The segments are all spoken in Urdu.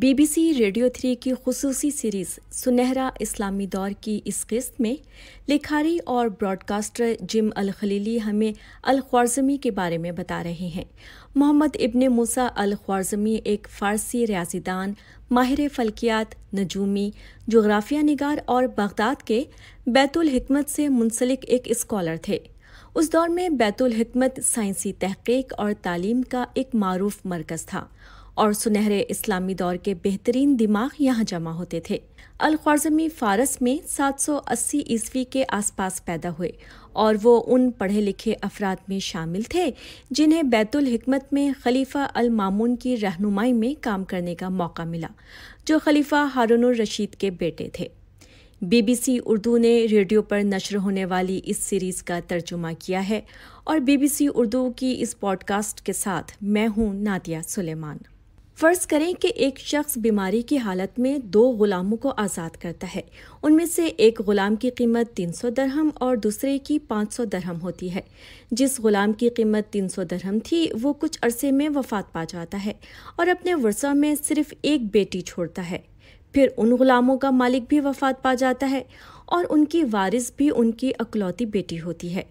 be B C radio three کی خصوصی سیریز سنہرا اسلامی دور کی اس قسط میں لکھاری اور براڈ کاسٹر جم الخلیلی ہمیں الخوارزمی کے بارے میں بتا رہے ہیں محمد ابن موسا الخوارزمی ایک فارسی ریاضی دان ماہر فلکیات نجومی جغرافیہ نگار اور بغداد کے بیت الحکمت سے منسلک ایک اسکالر تھے اس دور میں بیت الحکمت سائنسی تحقیق اور تعلیم کا ایک معروف مرکز تھا اور سنہرے اسلامی دور کے بہترین دماغ یہاں جمع ہوتے تھے الخوارزمی فارس میں سات سو اسی عیسوی کے آس پاس پیدا ہوئے اور وہ ان پڑھے لکھے افراد میں شامل تھے جنہیں بیت الحکمت میں خلیفہ المامون کی رہنمائی میں کام کرنے کا موقع ملا جو خلیفہ ہارون الرشید کے بیٹے تھے بی بی سی اردو نے ریڈیو پر نشر ہونے والی اس سیریز کا ترجمہ کیا ہے اور بی بی سی اردو کی اس پوڈ کاسٹ کے ساتھ میں ہوں نادیہ سلیمان فرض کریں کہ ایک شخص بیماری کی حالت میں دو غلاموں کو آزاد کرتا ہے ان میں سے ایک غلام کی قیمت تین سو درہم اور دوسرے کی پانچ سو درہم ہوتی ہے جس غلام کی قیمت تین سو درہم تھی وہ کچھ عرصے میں وفات پا جاتا ہے اور اپنے ورثہ میں صرف ایک بیٹی چھوڑتا ہے پھر ان غلاموں کا مالک بھی وفات پا جاتا ہے اور ان کی وارث بھی ان کی اکلوتی بیٹی ہوتی ہے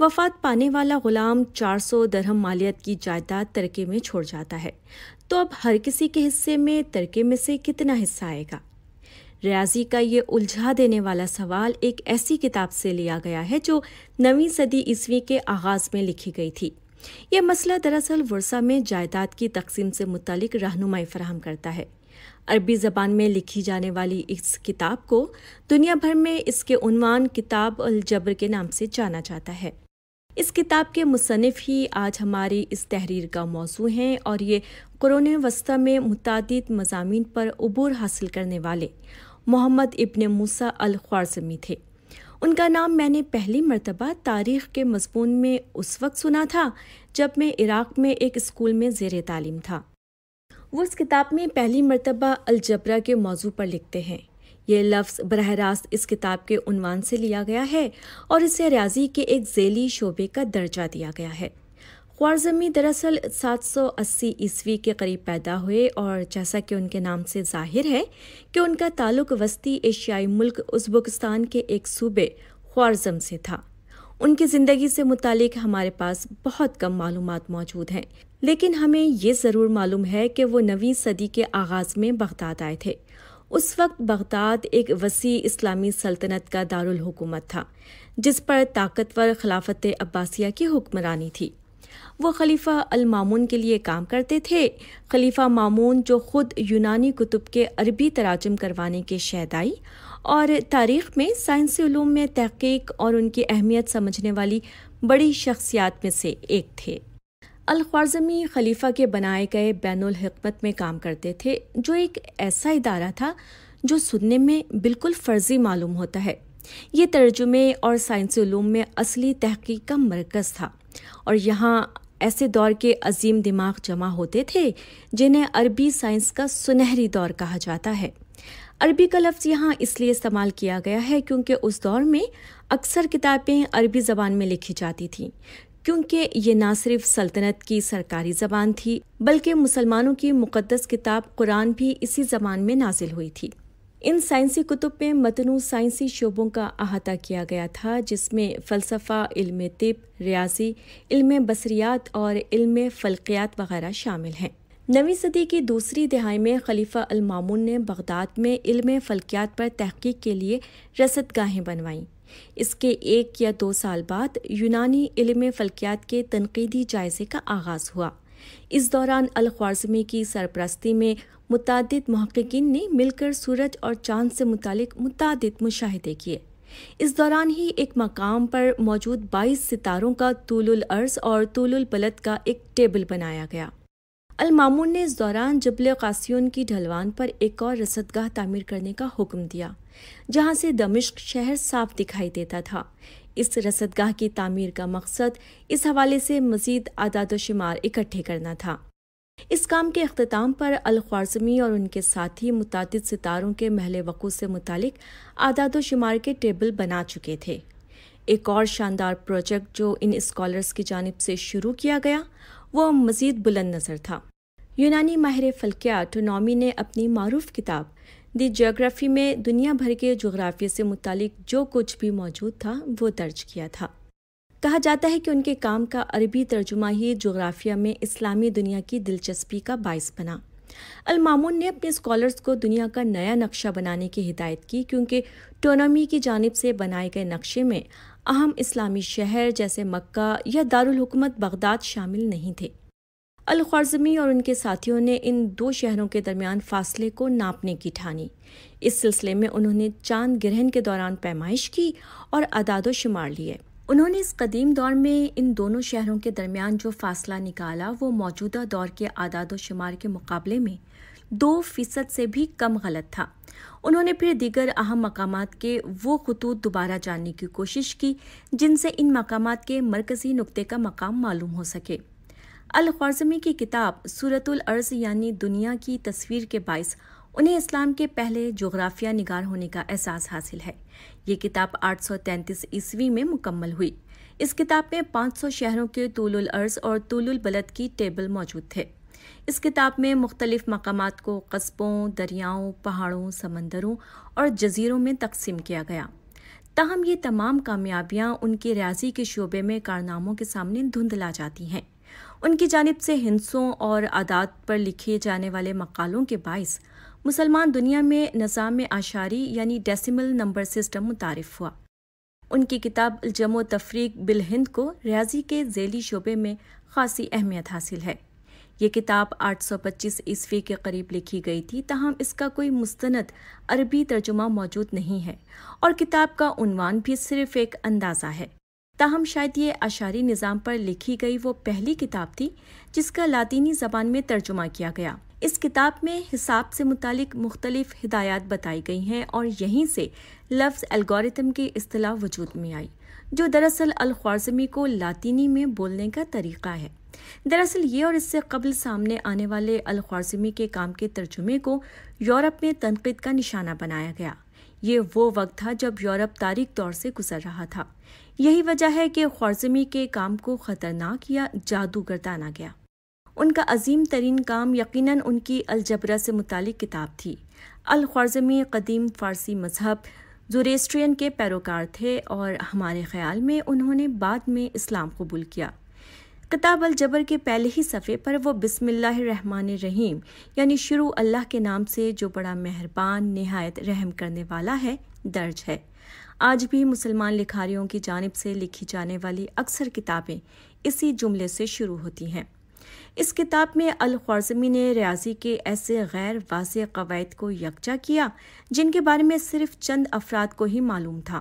وفات پانے والا غلام چار سو درہم مالیت کی جائیداد ترکے میں چھوڑ جاتا ہے تو اب ہر کسی کے حصے میں ترکے میں سے کتنا حصہ آئے گا ریاضی کا یہ الجھا دینے والا سوال ایک ایسی کتاب سے لیا گیا ہے جو نویں صدی عیسوی کے آغاز میں لکھی گئی تھی یہ مسئلہ دراصل ورثہ میں جائیداد کی تقسیم سے متعلق رہنمائی فراہم کرتا ہے عربی زبان میں لکھی جانے والی اس کتاب کو دنیا بھر میں اس کے عنوان کتاب الجبر کے نام سے جانا جاتا ہے اس کتاب کے مصنف ہی آج ہماری اس تحریر کا موضوع ہیں اور یہ کرونا وسطی میں متعدد مضامین پر عبور حاصل کرنے والے محمد ابن موسا الخوارزمی تھے ان کا نام میں نے پہلی مرتبہ تاریخ کے مضمون میں اس وقت سنا تھا جب میں عراق میں ایک اسکول میں زیر تعلیم تھا وہ اس کتاب میں پہلی مرتبہ الجبرا کے موضوع پر لکھتے ہیں یہ لفظ براہ راست اس کتاب کے عنوان سے لیا گیا ہے اور اسے ریاضی کے ایک ذیلی شعبے کا درجہ دیا گیا ہے خوارزمی دراصل سات سو اسی عیسوی کے قریب پیدا ہوئے اور جیسا کہ ان کے نام سے ظاہر ہے کہ ان کا تعلق وسطی ایشیائی ملک ازبکستان کے ایک صوبے خوارزم سے تھا ان کی زندگی سے متعلق ہمارے پاس بہت کم معلومات موجود ہیں لیکن ہمیں یہ ضرور معلوم ہے کہ وہ نویں صدی کے آغاز میں بغداد آئے تھے اس وقت بغداد ایک وسیع اسلامی سلطنت کا دارالحکومت تھا جس پر طاقتور خلافت عباسیہ کی حکمرانی تھی وہ خلیفہ المامون کے لیے کام کرتے تھے خلیفہ مامون جو خود یونانی کتب کے عربی تراجم کروانے کے شہدائی آئی اور تاریخ میں سائنسی علوم میں تحقیق اور ان کی اہمیت سمجھنے والی بڑی شخصیات میں سے ایک تھے الخوارزمی خلیفہ کے بنائے گئے بین الحکمت میں کام کرتے تھے جو ایک ایسا ادارہ تھا جو سننے میں بالکل فرضی معلوم ہوتا ہے یہ ترجمے اور سائنسی علوم میں اصلی تحقیق کا مرکز تھا اور یہاں ایسے دور کے عظیم دماغ جمع ہوتے تھے جنہیں عربی سائنس کا سنہری دور کہا جاتا ہے عربی کا لفظ یہاں اس لیے استعمال کیا گیا ہے کیونکہ اس دور میں اکثر کتابیں عربی زبان میں لکھی جاتی تھیں کیونکہ یہ نہ صرف سلطنت کی سرکاری زبان تھی بلکہ مسلمانوں کی مقدس کتاب قرآن بھی اسی زبان میں نازل ہوئی تھی ان سائنسی کتب میں متنوع سائنسی شعبوں کا احاطہ کیا گیا تھا جس میں فلسفہ علم طب ریاضی علم بصریات اور علم فلقیات وغیرہ شامل ہیں نویں صدی کی دوسری دہائی میں خلیفہ المامون نے بغداد میں علم فلکیات پر تحقیق کے لیے رسد گاہیں بنوائیں اس کے ایک یا دو سال بعد یونانی علم فلکیات کے تنقیدی جائزے کا آغاز ہوا اس دوران الخوارزمی کی سرپرستی میں متعدد محققین نے مل کر سورج اور چاند سے متعلق متعدد مشاہدے کیے اس دوران ہی ایک مقام پر موجود بائیس ستاروں کا طول العرض اور طول البلد کا ایک ٹیبل بنایا گیا المامون نے اس دوران جبل قاسیون کی ڈھلوان پر ایک اور رسد گاہ تعمیر کرنے کا حکم دیا جہاں سے دمشق شہر صاف دکھائی دیتا تھا اس رسد گاہ کی تعمیر کا مقصد اس حوالے سے مزید اعداد و شمار اکٹھے کرنا تھا اس کام کے اختتام پر الخوارزمی اور ان کے ساتھی متعدد ستاروں کے محل وقوع سے متعلق اعداد و شمار کے ٹیبل بنا چکے تھے ایک اور شاندار پروجیکٹ جو ان اسکالرز کی جانب سے شروع کیا گیا وہ مزید بلند نظر تھا یونانی ماہر فلکیہ ٹونومی نے اپنی معروف کتاب دی جیوگرافی میں دنیا بھر کے جغرافیہ کہ ان کے کام کا عربی ترجمہ ہی جغرافیہ میں اسلامی دنیا کی دلچسپی کا باعث بنا المامون نے اپنے اسکالرس کو دنیا کا نیا نقشہ بنانے کی ہدایت کی کیونکہ ٹونومی کی جانب سے بنائے گئے نقشے میں اہم اسلامی شہر جیسے مکہ یا دارالحکومت بغداد شامل نہیں تھے الخوارزمی اور ان کے ساتھیوں نے ان دو شہروں کے درمیان فاصلے کو ناپنے کی ٹھانی اس سلسلے میں انہوں نے چاند گرہن کے دوران پیمائش کی اور اداد و شمار لیے انہوں نے اس قدیم دور میں ان دونوں شہروں کے درمیان جو فاصلہ نکالا وہ موجودہ دور کے اعداد و شمار کے مقابلے میں دو فیصد سے بھی کم غلط تھا انہوں نے پھر دیگر اہم مقامات کے وہ خطوط دوبارہ جاننے کی کوشش کی جن سے ان مقامات کے مرکزی نقطے کا مقام معلوم ہو سکے الخوارزمی کی کتاب صورت العرض یعنی دنیا کی تصویر کے باعث انہیں اسلام کے پہلے جغرافیہ نگار ہونے کا احساس حاصل ہے یہ کتاب آٹھ سو تینتیس عیسوی میں مکمل ہوئی اس کتاب میں پانچ سو شہروں کے طول العرض اور طول البلد کی ٹیبل موجود تھے اس کتاب میں مختلف مقامات کو قصبوں دریاؤں پہاڑوں سمندروں اور جزیروں میں تقسیم کیا گیا تاہم یہ تمام کامیابیاں ان کی ریاضی کے شعبے میں کارناموں کے سامنے دھندلا جاتی ہیں ان کی جانب سے ہندسوں اور پر لکھے جانے والے مقالوں کے باعث مسلمان دنیا میں نظام آشاری یعنی ڈیسیمل نمبر سسٹم متعارف ہوا ان کی کتاب الجم و تفریق بل ہند کو ریاضی کے ذیلی شعبے میں خاصی اہمیت حاصل ہے یہ کتاب آٹھ سو پچیس عیسوی کے قریب لکھی گئی تھی تاہم اس کا کوئی مستند عربی ترجمہ موجود نہیں ہے اور کتاب کا عنوان بھی صرف ایک اندازہ ہے تاہم شاید یہ اشاری نظام پر لکھی گئی وہ پہلی کتاب تھی جس کا لاطینی زبان میں ترجمہ کیا گیا اس کتاب میں حساب سے متعلق مختلف ہدایات بتائی گئی ہیں اور یہیں سے لفظ الگوریتم کی اصطلاح وجود میں آئی جو دراصل الخوارزمی کو لاطینی میں بولنے کا طریقہ ہے دراصل یہ اور اس سے قبل سامنے آنے والے الخوارزمی کے کام کے ترجمے کو یورپ میں تنقید کا نشانہ بنایا گیا یہ وہ وقت تھا جب یورپ تاریخ طور سے گزر رہا تھا یہی وجہ ہے کہ خوارزمی کے کام کو خطرناک یا گردانا گیا ان کا عظیم ترین کام یقیناً ان کی الجبرہ سے متعلق کتاب تھی الخوارزمی قدیم فارسی مذہب زوریسٹرین کے پیروکار تھے اور ہمارے خیال میں انہوں نے بعد میں اسلام قبول کیا کتاب الجبر کے پہلے ہی صفحے پر وہ بسم اللہ الرحمن الرحیم یعنی شروع اللہ کے نام سے جو بڑا مہربان نہایت رحم کرنے والا ہے درج ہے آج بھی مسلمان لکھاریوں کی جانب سے لکھی جانے والی اکثر کتابیں اسی جملے سے شروع ہوتی ہیں اس کتاب میں الخوارزمی نے ریاضی کے ایسے غیر واضح قواعد کو یکجا کیا جن کے بارے میں صرف چند افراد کو ہی معلوم تھا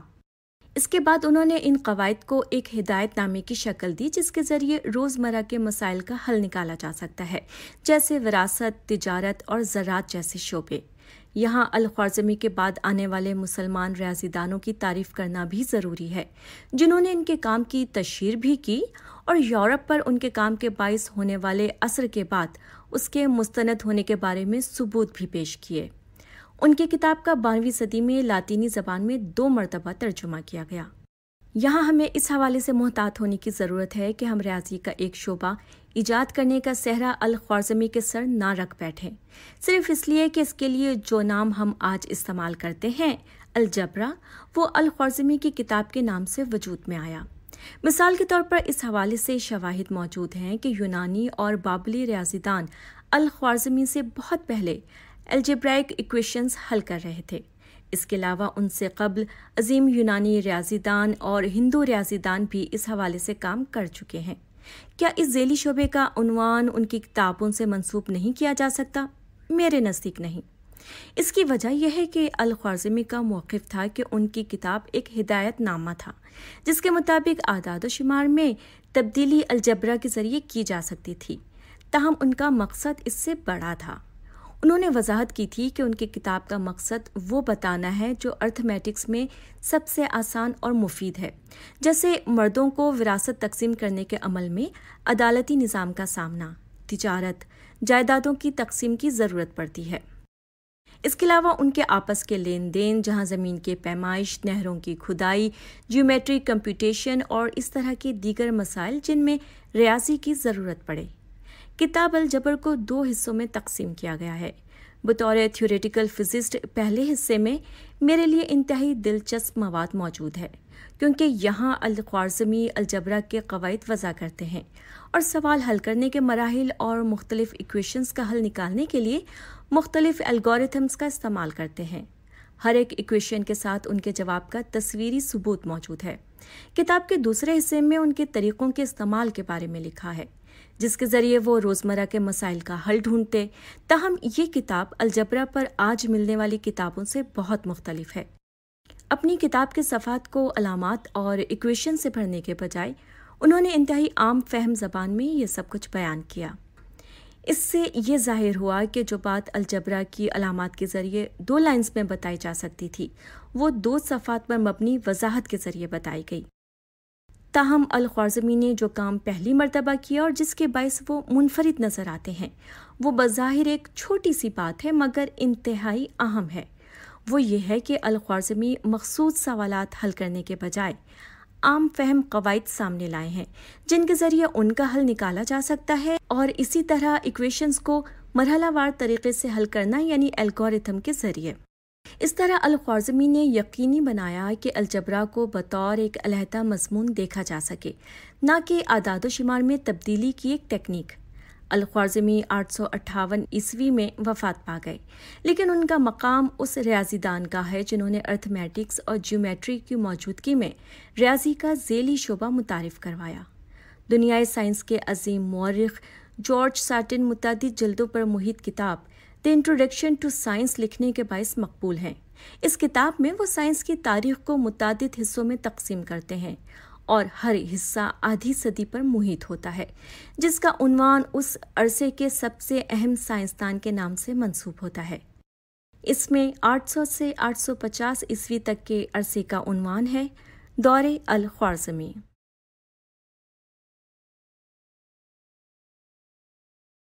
اس کے بعد انہوں نے ان قواعد کو ایک ہدایت نامے کی شکل دی جس کے ذریعے روزمرہ کے مسائل کا حل نکالا جا سکتا ہے جیسے وراثت تجارت اور زراعت جیسے شعبے یہاں الخوارزمی کے بعد آنے والے مسلمان ریاضی دانوں کی تعریف کرنا بھی ضروری ہے جنہوں نے ان کے کام کی تشہیر بھی کی اور یورپ پر ان کے کام کے باعث ہونے والے اثر کے بعد اس کے مستند ہونے کے بارے میں ثبوت بھی پیش کیے ان کے کتاب کا بانویں صدی میں لاطینی زبان میں دو مرتبہ ترجمہ کیا گیا یہاں ہمیں اس حوالے سے محتاط ہونے کی ضرورت ہے کہ ہم ریاضی کا ایک شعبہ ایجاد کرنے کا صحرا الخوارزمی کے سر نہ رکھ بیٹھے صرف اس لیے کہ اس کے لیے جو نام ہم آج استعمال کرتے ہیں الجبرا وہ الخوارزمی کی کتاب کے نام سے وجود میں آیا مثال کے طور پر اس حوالے سے شواہد موجود ہیں کہ یونانی اور بابلی ریاضی دان الخوارزمی سے بہت پہلے الجبرائک ایکویشنز حل کر رہے تھے اس کے علاوہ ان سے قبل عظیم یونانی ریاضی دان اور ہندو ریاضی دان بھی اس حوالے سے کام کر چکے ہیں کیا اس ذیلی شعبے کا عنوان ان کی کتابوں سے منسوب نہیں کیا جا سکتا میرے نزدیک نہیں اس کی وجہ یہ ہے کہ الخوارزمی کا موقف تھا کہ ان کی کتاب ایک ہدایت نامہ تھا جس کے مطابق اعداد و شمار میں تبدیلی الجبرا کے ذریعے کی جا سکتی تھی تاہم ان کا مقصد اس سے بڑا تھا انہوں نے وضاحت کی تھی کہ ان کی کتاب کا مقصد وہ بتانا ہے جو ارتھمیٹکس میں سب سے آسان اور مفید ہے جیسے مردوں کو وراثت تقسیم کرنے کے عمل میں عدالتی نظام کا سامنا تجارت جائیدادوں کی تقسیم کی ضرورت پڑتی ہے اس کے علاوہ ان کے آپس کے لین دین جہاں زمین کے پیمائش نہروں کی کھدائی جیومیٹرک کمپیوٹیشن اور اس طرح کے دیگر مسائل جن میں ریاضی کی ضرورت پڑے کتاب الجبر کو دو حصوں میں تقسیم کیا گیا ہے بطور تھیوریٹیکل فزسٹ پہلے حصے میں میرے لیے انتہائی دلچسپ مواد موجود ہے کیونکہ یہاں الخوارزمی الجبرا کے قواعد وضع کرتے ہیں اور سوال حل کرنے کے مراحل اور مختلف ایکویشنز کا حل نکالنے کے لیے مختلف الگورتھمز کا استعمال کرتے ہیں ہر ایک اکویشن کے ساتھ ان کے جواب کا تصویری ثبوت موجود ہے کتاب کے دوسرے حصے میں ان کے طریقوں کے استعمال کے بارے میں لکھا ہے جس کے ذریعے وہ روزمرہ کے مسائل کا حل ڈھونڈتے تاہم یہ کتاب الجبرا پر آج ملنے والی کتابوں سے بہت مختلف ہے اپنی کتاب کے صفحات کو علامات اور ایکویشن سے پڑھنے کے بجائے انہوں نے انتہائی عام فہم زبان میں یہ سب کچھ بیان کیا اس سے یہ ظاہر ہوا کہ جو بات الجبرا کی علامات کے ذریعے دو لائنز میں بتائی جا سکتی تھی وہ دو صفحات پر مبنی وضاحت کے ذریعے بتائی گئی تاہم الخوارزمی نے جو کام پہلی مرتبہ کیا اور جس کے باعث وہ منفرد نظر آتے ہیں وہ بظاہر ایک چھوٹی سی بات ہے مگر انتہائی اہم ہے وہ یہ ہے کہ الخوارزمی مخصوص سوالات حل کرنے کے بجائے عام فہم قواعد سامنے لائے ہیں جن کے ذریعے ان کا حل نکالا جا سکتا ہے اور اسی طرح ایکویشنز کو مرحلہ وار طریقے سے حل کرنا یعنی الگورتھم کے ذریعے اس طرح الخوارزمی نے یقینی بنایا کہ الجبرا کو بطور ایک علیحدہ مضمون دیکھا جا سکے نہ کہ اعداد و شمار میں تبدیلی کی ایک ٹیکنیک الخوارزمی آٹھ سو اٹھاون عیسوی میں وفات پا گئے لیکن ان کا مقام اس ریاضی دان کا ہے جنہوں نے ارتھمیٹکس اور جیومیٹری کی موجودگی میں ریاضی کا ذیلی شعبہ متعارف کروایا دنیائے سائنس کے عظیم مورخ جارج سارٹن متعدد جلدوں پر محیط کتاب دی انٹروڈکشن ٹو سائنس لکھنے کے باعث مقبول ہیں اس کتاب میں وہ سائنس کی تاریخ کو متعدد حصوں میں تقسیم کرتے ہیں اور ہر حصہ آدھی صدی پر محیط ہوتا ہے جس کا عنوان اس عرصے کے سب سے اہم سائنسدان کے نام سے منسوب ہوتا ہے اس میں آٹھ سو سے آٹھ سو پچاس عیسوی تک کے عرصے کا عنوان ہے دور الخوارزمی